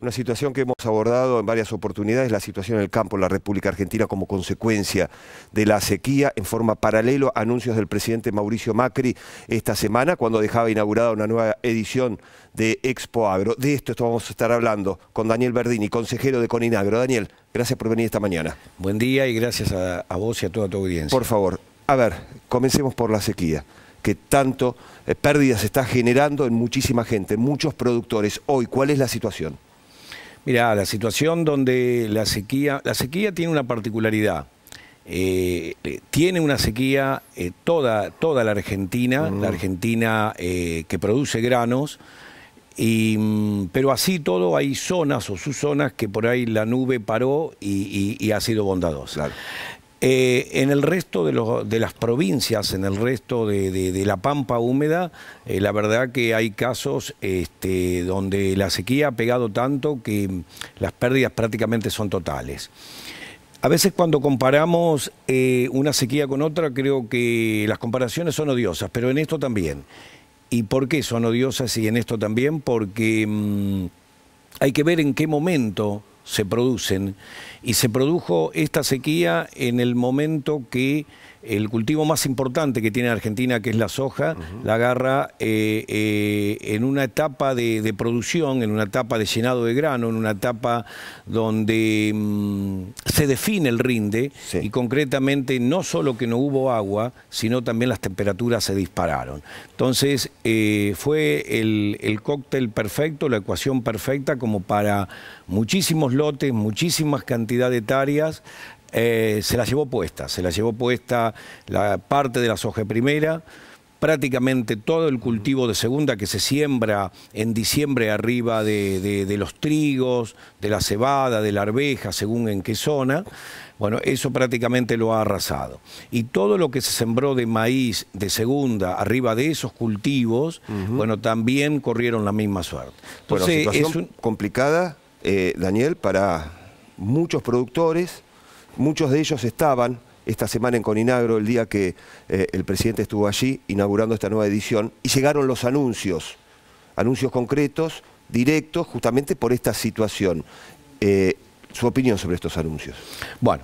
Una situación que hemos abordado en varias oportunidades, la situación en el campo en la República Argentina como consecuencia de la sequía, en forma paralelo a anuncios del presidente Mauricio Macri esta semana, cuando dejaba inaugurada una nueva edición de Expo Agro. De esto, esto vamos a estar hablando con Daniel Verdini, consejero de Coninagro. Daniel, gracias por venir esta mañana. Buen día y gracias a, vos y a toda tu audiencia. Por favor, a ver, comencemos por la sequía que tanto pérdida eh, pérdidas está generando en muchísima gente, muchos productores. Hoy, ¿cuál es la situación? Mira, la situación donde la sequía, la sequía tiene una particularidad. Eh, tiene una sequía eh, toda, toda la Argentina, mm. la Argentina eh, que produce granos, mm, pero así todo hay zonas o sus zonas que por ahí la nube paró y, ha sido bondadosa. Claro. Eh, en el resto de, las provincias, en el resto de, la pampa húmeda, eh, la verdad que hay casos este, donde la sequía ha pegado tanto que las pérdidas prácticamente son totales. A veces cuando comparamos eh, una sequía con otra, creo que las comparaciones son odiosas, pero en esto también. ¿Y por qué son odiosas y en esto también? Porque mm, hay que ver en qué momento se producen. Y se produjo esta sequía en el momento que el cultivo más importante que tiene Argentina, que es la soja, la agarra eh, eh, en una etapa de, producción, en una etapa de llenado de grano, en una etapa donde mm, se define el rinde y concretamente no solo que no hubo agua, sino también las temperaturas se dispararon. Entonces eh, fue el, cóctel perfecto, la ecuación perfecta como para muchísimos lotes, muchísimas cantidades de hectáreas, eh, se la llevó puesta, se la llevó puesta la parte de la soja primera, prácticamente todo el cultivo de segunda que se siembra en diciembre arriba de, los trigos, de la cebada, de la arveja, según en qué zona, bueno, eso prácticamente lo ha arrasado. Y todo lo que se sembró de maíz de segunda arriba de esos cultivos, bueno, también corrieron la misma suerte. Entonces, es complicada, eh, Daniel, para muchos productores Muchos de ellos estaban esta semana en Coninagro, el día que eh, el presidente estuvo allí inaugurando esta nueva edición, y llegaron los anuncios, anuncios concretos, directos, justamente por esta situación. Eh, ¿Su opinión sobre estos anuncios? Bueno,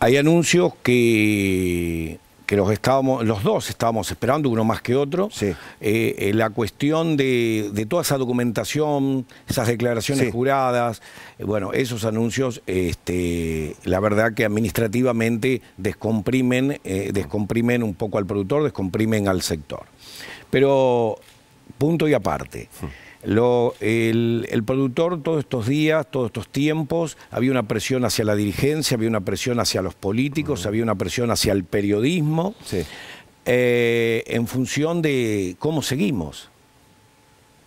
hay anuncios que que los estábamos, los dos estábamos esperando, uno más que otro, eh, eh, la cuestión de, toda esa documentación, esas declaraciones juradas, eh, bueno, esos anuncios, este, la verdad que administrativamente descomprimen, descomprimen un poco al productor, descomprimen al sector. Pero punto y aparte el, productor todos estos días, todos estos tiempos, había una presión hacia la dirigencia, había una presión hacia los políticos, había una presión hacia el periodismo, eh, en función de cómo seguimos.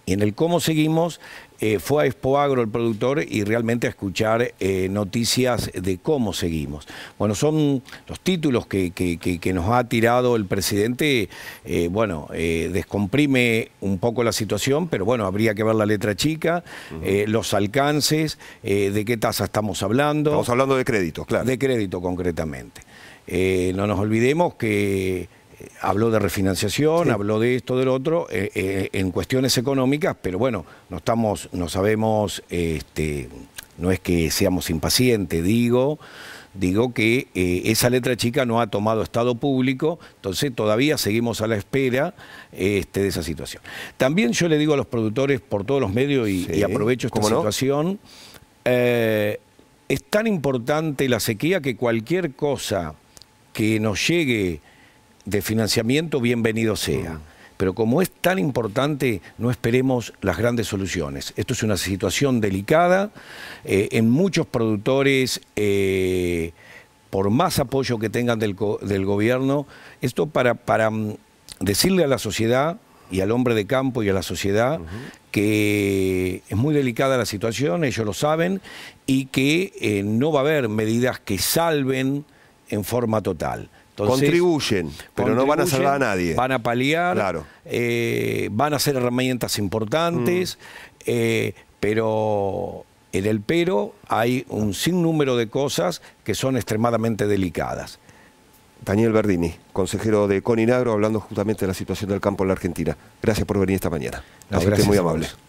Y en el cómo seguimos eh, fue a Expo Agro el productor y realmente a escuchar eh, noticias de cómo seguimos. Bueno, son los títulos que, nos ha tirado el presidente, eh, bueno, descomprime un poco la situación, pero bueno, habría que ver la letra chica, los alcances, de qué tasa estamos hablando. Estamos hablando de crédito, claro. De crédito concretamente. no nos olvidemos que eh, habló de refinanciación, habló de esto, del otro, eh, eh, en cuestiones económicas, pero bueno, no estamos, no sabemos, este, no es que seamos impacientes, digo, digo que esa letra chica no ha tomado estado público, entonces todavía seguimos a la espera este, de esa situación. También yo le digo a los productores por todos los medios y, aprovecho esta situación, es tan importante la sequía que cualquier cosa que nos llegue de financiamiento, bienvenido sea. Pero como es tan importante, no esperemos las grandes soluciones. Esto es una situación delicada. Eh, en muchos productores, eh, por más apoyo que tengan del, gobierno, esto para, mm, decirle a la sociedad y al hombre de campo y a la sociedad que es muy delicada la situación, ellos lo saben, y que eh, no va a haber medidas que salven en forma total contribuyen, pero no van a salvar a nadie. Van a paliar, claro. Eh, van a ser herramientas importantes, mm. eh, pero en el pero hay un sinnúmero de cosas que son extremadamente delicadas. Daniel Verdini, consejero de Coninagro, hablando justamente de la situación del campo en la Argentina. Gracias por venir esta mañana. gracias, muy amable.